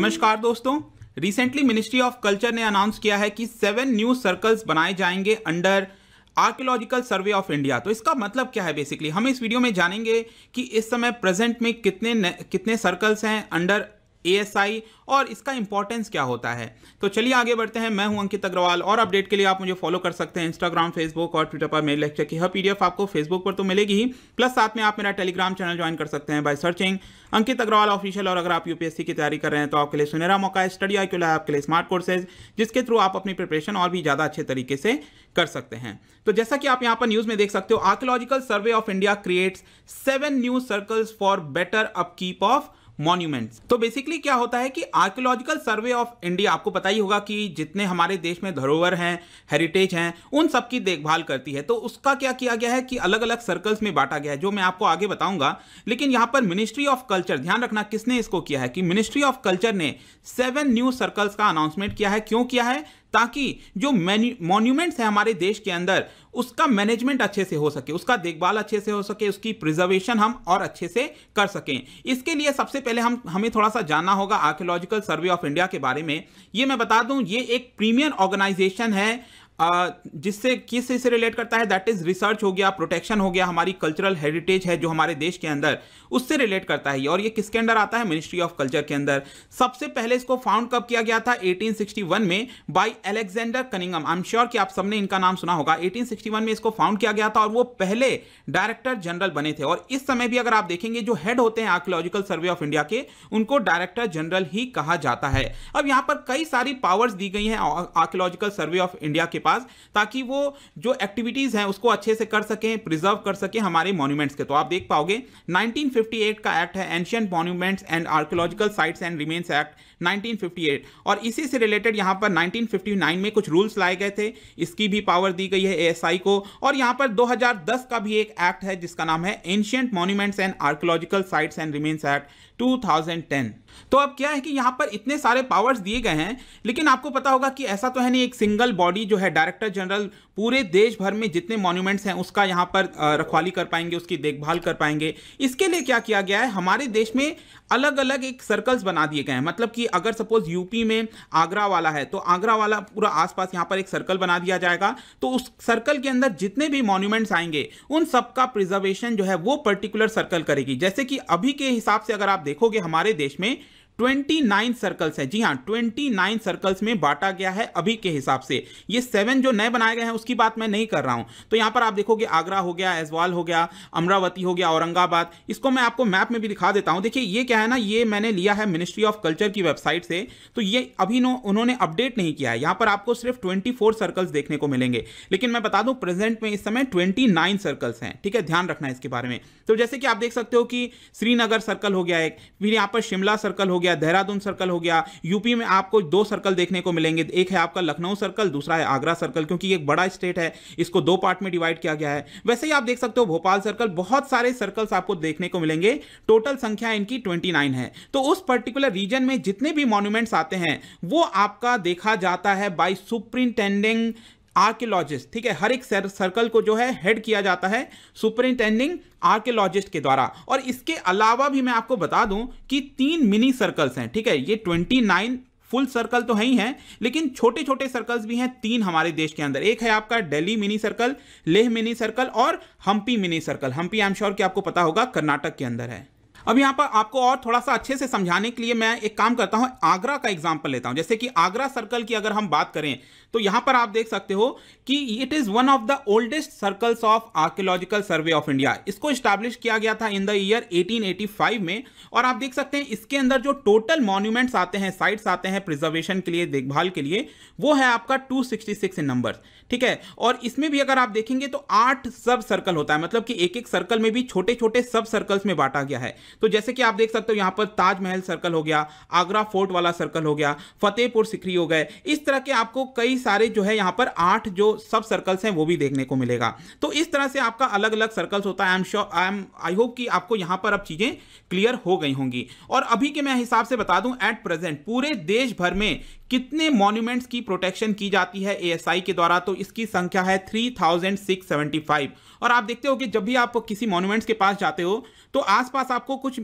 नमस्कार दोस्तों recently ministry of culture ने अनाउंस किया है कि सेवन न्यू सर्कल्स बनाए जाएंगे under archaeological survey of India तो इसका मतलब क्या है बेसिकली हम इस वीडियो में जानेंगे कि इस समय प्रेजेंट में कितने कितने सर्कल्स हैं अंडर एएसआई और इसका इंपॉर्टेंस क्या होता है तो चलिए आगे बढ़ते हैं मैं हूं अंकित अग्रवाल और अपडेट के लिए आप मुझे फॉलो कर सकते हैं इंस्टाग्राम फेसबुक और ट्विटर पर मेरे लेक्चर की हर पीडीएफ आपको फेसबुक पर तो मिलेगी ही प्लस साथ में आप मेरा टेलीग्राम चैनल ज्वाइन कर सकते हैं by searching Ankit Agarwal official और अगर आप यूपीएससी की तैयारी कर रहे हैं तो आपके लिए सुनहरा मौका है स्टडी आई है आपके लिए स्मार्ट कोर्सेज जिसके थ्रू आप अपनी प्रिपरेशन और भी ज़्यादा अच्छे तरीके से कर सकते हैं तो जैसा कि आप यहाँ पर न्यूज़ में देख सकते हो archaeological survey of India creates seven new circles for better upkeep of monuments तो बेसिकली क्या होता है कि आर्कियोलॉजिकल सर्वे ऑफ इंडिया आपको पता ही होगा कि जितने हमारे देश में धरोहर हैं हेरिटेज हैं उन सब की देखभाल करती है तो उसका क्या किया गया है कि अलग अलग सर्कल्स में बांटा गया है जो मैं आपको आगे बताऊंगा लेकिन यहां पर मिनिस्ट्री ऑफ कल्चर ध्यान रखना किसने इसको किया है कि मिनिस्ट्री ऑफ कल्चर ने सेवन न्यू सर्कल्स का अनाउंसमेंट किया है क्यों किया है ताकि जो मॉन्यूमेंट्स हैं हमारे देश के अंदर उसका मैनेजमेंट अच्छे से हो सके उसका देखभाल अच्छे से हो सके उसकी प्रिजर्वेशन हम और अच्छे से कर सकें इसके लिए सबसे पहले हम हमें थोड़ा सा जानना होगा आर्कियोलॉजिकल सर्वे ऑफ इंडिया के बारे में ये मैं बता दूं ये एक प्रीमियर ऑर्गेनाइजेशन है जिससे किस से रिलेट करता है दैट इज़ रिसर्च हो गया प्रोटेक्शन हो गया हमारी कल्चरल हेरिटेज है जो हमारे देश के अंदर उससे रिलेट करता है और ये किसके अंदर आता है मिनिस्ट्री ऑफ कल्चर के अंदर सबसे पहले इसको फाउंड कब किया गया था 1861 में by Alexander Cunningham I am sure कि आप सबने इनका नाम सुना होगा 1861 में इसको फाउंड किया गया था और वो पहले डायरेक्टर जनरल बने थे और इस समय भी अगर आप देखेंगे जो हेड होते हैं आर्कोलॉजिकल सर्वे ऑफ इंडिया के उनको डायरेक्टर जनरल ही कहा जाता है अब यहाँ पर कई सारी पावर्स दी गई हैं आर्कोलॉजिकल सर्वे ऑफ इंडिया के पास पास ताकि वो जो एक्टिविटीज़ हैं उसको अच्छे से कर सकें प्रिजर्व कर सकें हमारे मॉन्यूमेंट्स के तो आप देख पाओगे 1958 का एक्ट है ancient monuments and archaeological sites and remains act 1958 और इसी से रिलेटेड यहाँ पर 1959 में कुछ रूल्स लाए गए थे इसकी भी पावर दी गई है ए को और यहाँ पर 2010 का भी एक एक्ट है जिसका नाम है ancient monuments and archaeological sites and remains act 2010 तो अब क्या है कि यहाँ पर इतने सारे पावर्स दिए गए हैं लेकिन आपको पता होगा कि ऐसा तो है नहीं एक सिंगल बॉडी जो है डायरेक्टर जनरल पूरे देश भर में जितने मॉन्यूमेंट्स हैं उसका यहाँ पर रखवाली कर पाएंगे उसकी देखभाल कर पाएंगे इसके लिए क्या किया गया है हमारे देश में अलग अलग एक सर्कल्स बना दिए गए हैं मतलब कि अगर सपोज यूपी में आगरा वाला है तो आगरा वाला पूरा आसपास यहाँ पर एक सर्कल बना दिया जाएगा तो उस सर्कल के अंदर जितने भी मॉन्यूमेंट्स आएंगे उन सबका प्रिजर्वेशन जो है वो पर्टिकुलर सर्कल करेगी जैसे कि अभी के हिसाब से अगर आप देखोगे हमारे देश में 29 सर्कल्स है जी हाँ 29 सर्कल्स में बांटा गया है अभी के हिसाब से ये सेवन जो नए बनाए गए हैं उसकी बात मैं नहीं कर रहा हूं तो यहां पर आप देखोगे आगरा हो गया एजवाल हो गया अमरावती हो गया औरंगाबाद इसको मैं आपको मैप में भी दिखा देता हूं देखिए ये क्या है ना ये मैंने लिया है मिनिस्ट्री ऑफ कल्चर की वेबसाइट से तो ये अभी उन्होंने अपडेट नहीं किया है यहां पर आपको सिर्फ ट्वेंटी सर्कल्स देखने को मिलेंगे लेकिन मैं बता दूं प्रेजेंट में इस समय ट्वेंटी सर्कल्स हैं ठीक है ध्यान रखना इसके बारे में तो जैसे कि आप देख सकते हो कि श्रीनगर सर्कल हो गया एक फिर यहां पर शिमला सर्कल हो गया गया देहरादून सर्कल हो गया यूपी में आपको दो सर्कल देखने को मिलेंगे एक है आपका लखनऊ सर्कल दूसरा है आगरा सर्कल क्योंकि एक बड़ा स्टेट है इसको दो पार्ट में डिवाइड किया गया है वैसे ही आप देख सकते हो भोपाल सर्कल बहुत सारे सर्कल्स आपको देखने को मिलेंगे टोटल संख्या इनकी ट्वेंटी है तो उस पर्टिकुलर रीजन में जितने भी मॉन्यूमेंट्स आते हैं वो आपका देखा जाता है बाई सुप्रिंटेंडिंग आर्कियोलॉजिस्ट ठीक है हर एक सर्कल को जो है हेड किया जाता है सुपरिंटेंडिंग आर्कियोलॉजिस्ट के द्वारा और इसके अलावा भी मैं आपको बता दूं कि तीन मिनी सर्कल्स हैं ठीक है ये ट्वेंटी नाइन फुल सर्कल तो है ही हैं लेकिन छोटे छोटे सर्कल्स भी हैं तीन हमारे देश के अंदर एक है आपका Delhi mini circle Leh mini circle और Hampi mini circle Hampi I am sure कि आपको पता होगा कर्नाटक के अंदर है अब यहाँ पर आपको और थोड़ा सा अच्छे से समझाने के लिए मैं एक काम करता हूँ आगरा का एग्जाम्पल लेता हूँ जैसे कि आगरा सर्कल की अगर हम बात करें तो यहाँ पर आप देख सकते हो कि it is one of the oldest circles of archaeological survey of India इसको इस्टेब्लिश किया गया था इन द ईयर 1885 में और आप देख सकते हैं इसके अंदर जो टोटल मॉन्यूमेंट्स आते हैं साइट्स आते हैं प्रिजर्वेशन के लिए देखभाल के लिए वो है आपका टू 266 नंबर ठीक है और इसमें भी अगर आप देखेंगे तो आठ सब सर्कल होता है मतलब कि एक एक सर्कल में भी छोटे छोटे सब सर्कल्स में बांटा गया है तो जैसे कि आप देख सकते हो यहाँ पर ताजमहल सर्कल हो गया आगरा फोर्ट वाला सर्कल हो गया फतेहपुर सिकरी हो गए इस तरह के आपको कई सारे जो है यहाँ पर आठ जो सब सर्कल्स हैं वो भी देखने को मिलेगा तो इस तरह से आपका अलग अलग सर्कल्स होता है I am sure I am I hope कि आपको यहाँ पर अब चीज़ें क्लियर हो गई होंगी और अभी के मैं हिसाब से बता दूँ एट प्रेजेंट पूरे देश भर में कितने मॉन्यूमेंट्स की प्रोटेक्शन की जाती है एएसआई के द्वारा तो इसकी संख्या है 3675 और आप देखते हो कि जब भी आप किसी मॉन्यूमेंट्स के पास जाते हो तो आसपास आपको कुछ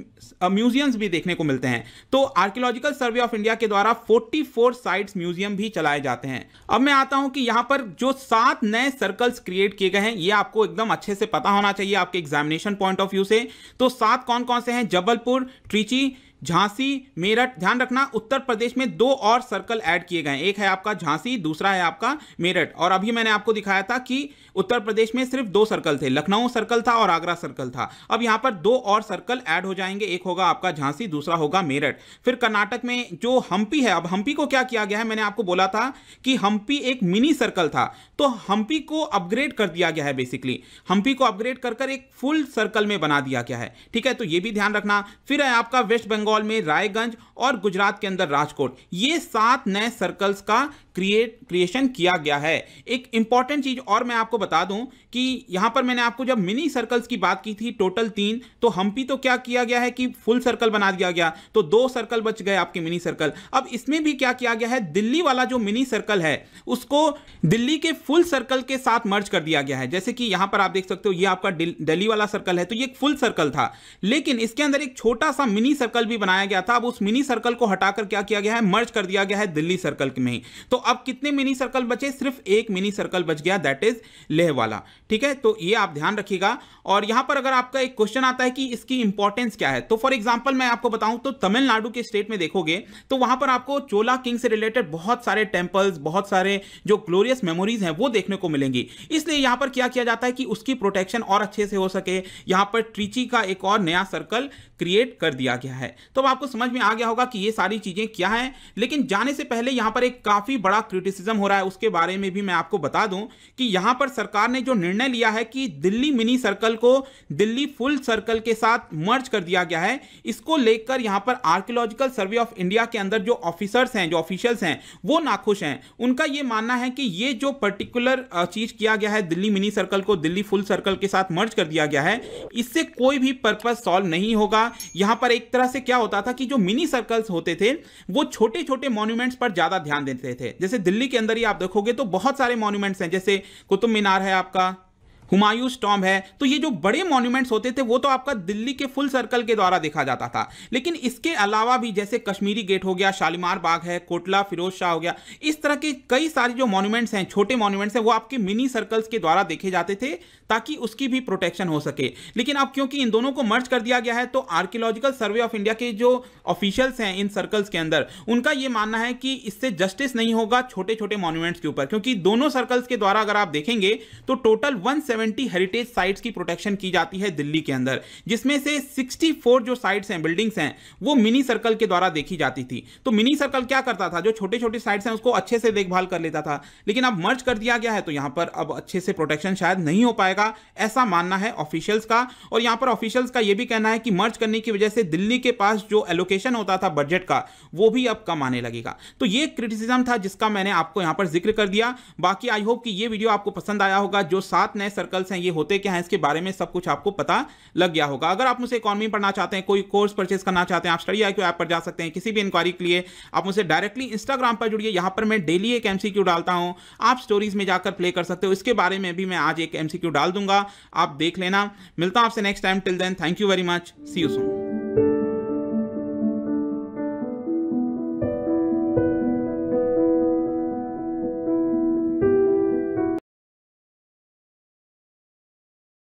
म्यूजियम्स भी देखने को मिलते हैं तो आर्कियोलॉजिकल सर्वे ऑफ इंडिया के द्वारा 44 साइट्स म्यूजियम भी चलाए जाते हैं अब मैं आता हूं कि यहां पर जो सात नए सर्कल्स क्रिएट किए गए हैं ये आपको एकदम अच्छे से पता होना चाहिए आपके एग्जामिनेशन पॉइंट ऑफ व्यू से तो सात कौन कौन से हैं जबलपुर ट्रीची झांसी मेरठ ध्यान रखना उत्तर प्रदेश में दो और सर्कल ऐड किए गए एक है आपका झांसी दूसरा है आपका मेरठ और अभी मैंने आपको दिखाया था कि उत्तर प्रदेश में सिर्फ दो सर्कल थे लखनऊ सर्कल था और आगरा सर्कल था अब यहां पर दो और सर्कल ऐड हो जाएंगे एक होगा आपका झांसी दूसरा होगा मेरठ फिर कर्नाटक में जो हम्पी है अब हम्पी को क्या किया गया है मैंने आपको बोला था कि हम्पी एक मिनी सर्कल था तो हम्पी को अपग्रेड कर दिया गया है बेसिकली हम्पी को अपग्रेड कर एक फुल सर्कल में बना दिया गया है ठीक है तो ये भी ध्यान रखना फिर है आपका वेस्ट बंगाल बंगाल में रायगंज और गुजरात के अंदर राजकोट ये सात नए सर्कल्स का क्रिएट क्रिएशन किया गया है एक इंपॉर्टेंट चीज और मैं आपको बता दूं कि यहां पर मैंने आपको जब मिनी सर्कल्स की बात की थी टोटल तीन तो हम्पी तो क्या किया गया है कि फुल सर्कल बना दिया गया तो दो सर्कल बच गए आपके मिनी सर्कल अब इसमें भी क्या किया गया है दिल्ली वाला जो मिनी सर्कल है उसको दिल्ली के फुल सर्कल के साथ मर्ज कर दिया गया है जैसे कि यहां पर आप देख सकते हो ये आपका दिल्ली वाला सर्कल है तो ये फुल सर्कल था लेकिन इसके अंदर एक छोटा सा मिनी सर्कल भी भी बनाया गया था अब उस मिनी सर्कल को हटाकर क्या किया गया है मर्ज कर दिया गया है दिल्ली सर्कल में ही तो अब कितने मिनी सर्कल बचे सिर्फ एक मिनी सर्कल बच गया दैट इज लेह वाला ठीक है तो ये आप ध्यान रखिएगा और यहां पर अगर आपका एक क्वेश्चन आता है कि इसकी इंपॉर्टेंस क्या है तो फॉर एग्जाम्पल मैं आपको बताऊं तो तमिलनाडु के स्टेट में देखोगे तो वहां पर आपको चोला किंग से रिलेटेड बहुत सारे टेम्पल्स बहुत सारे जो ग्लोरियस मेमोरीज हैं वो देखने को मिलेंगी इसलिए यहां पर क्या किया जाता है कि उसकी प्रोटेक्शन और अच्छे से हो सके यहां पर ट्रीची का एक और नया सर्कल क्रिएट कर दिया गया है तो अब आपको समझ में आ गया होगा कि ये सारी चीज़ें क्या हैं लेकिन जाने से पहले यहाँ पर एक काफ़ी बड़ा क्रिटिसिज्म हो रहा है उसके बारे में भी मैं आपको बता दूं कि यहाँ पर सरकार ने जो निर्णय लिया है कि दिल्ली मिनी सर्कल को दिल्ली फुल सर्कल के साथ मर्ज कर दिया गया है इसको लेकर यहाँ पर आर्कियोलॉजिकल सर्वे ऑफ इंडिया के अंदर जो ऑफिसर्स हैं जो ऑफिशियल्स हैं वो नाखुश हैं उनका ये मानना है कि ये जो पर्टिकुलर चीज़ किया गया है दिल्ली मिनी सर्कल को दिल्ली फुल सर्कल के साथ मर्ज कर दिया गया है इससे कोई भी पर्पज सॉल्व नहीं होगा था यहां पर एक तरह से क्या होता था कि जो मिनी सर्कल्स होते थे वो छोटे छोटे मॉन्यूमेंट्स पर ज्यादा ध्यान देते थे जैसे दिल्ली के अंदर ही आप देखोगे तो बहुत सारे मॉन्यूमेंट्स हैं जैसे कुतुब मीनार है आपका हुमायूं टॉम है तो ये जो बड़े मॉन्यूमेंट्स होते थे वो तो आपका दिल्ली के फुल सर्कल के द्वारा देखा जाता था लेकिन इसके अलावा भी जैसे कश्मीरी गेट हो गया शालीमार बाग है कोटला फिरोज शाह हो गया इस तरह के कई सारे जो मॉन्यूमेंट्स हैं छोटे मॉन्यूमेंट्स हैं वो आपके मिनी सर्कल्स के द्वारा देखे जाते थे ताकि उसकी भी प्रोटेक्शन हो सके लेकिन अब क्योंकि इन दोनों को मर्ज कर दिया गया है तो आर्कियोलॉजिकल सर्वे ऑफ इंडिया के जो ऑफिशियल्स हैं इन सर्कल्स के अंदर उनका ये मानना है कि इससे जस्टिस नहीं होगा छोटे छोटे मॉन्यूमेंट्स के ऊपर क्योंकि दोनों सर्कल्स के द्वारा अगर आप देखेंगे तो टोटल वन 170 हेरिटेज साइट्स की प्रोटेक्शन की जाती है दिल्ली के अंदर जिसमें से 64 जो साइट्स हैं बिल्डिंग्स हैं वो मिनी सर्कल के द्वारा देखी जाती थी तो मिनी सर्कल क्या करता था जो छोटे छोटे साइट्स हैं उसको अच्छे से देखभाल कर लेता था लेकिन अब मर्ज कर दिया गया है तो यहाँ पर अब अच्छे से प्रोटेक्शन शायद नहीं हो पाएगा ऐसा मानना है ऑफिशियल्स का और यहाँ पर ऑफिशियल्स का यह भी कहना है कि मर्ज करने की वजह से दिल्ली के पास जो एलोकेशन होता था बजट का वो भी अब कम आने लगेगा तो ये क्रिटिसिज्म था जिसका मैंने आपको यहाँ पर जिक्र कर दिया बाकी आई होप कि ये वीडियो आपको पसंद आया होगा जो सात नए सर सर्कल्स हैं ये होते क्या हैं इसके बारे में सब कुछ आपको पता लग गया होगा अगर आप मुझसे इकॉनमी पढ़ना चाहते हैं कोई कोर्स परचेस करना चाहते हैं आप स्टडी आई ऐप पर जा सकते हैं किसी भी इंक्वायरी के लिए आप मुझसे डायरेक्टली इंस्टाग्राम पर जुड़िए यहाँ पर मैं डेली एक एम डालता हूँ आप स्टोरीज में जाकर प्ले कर सकते हो इसके बारे में भी मैं आज एक एम डाल दूंगा आप देख लेना मिलता हूँ आपसे next time till then thank you very much see you soon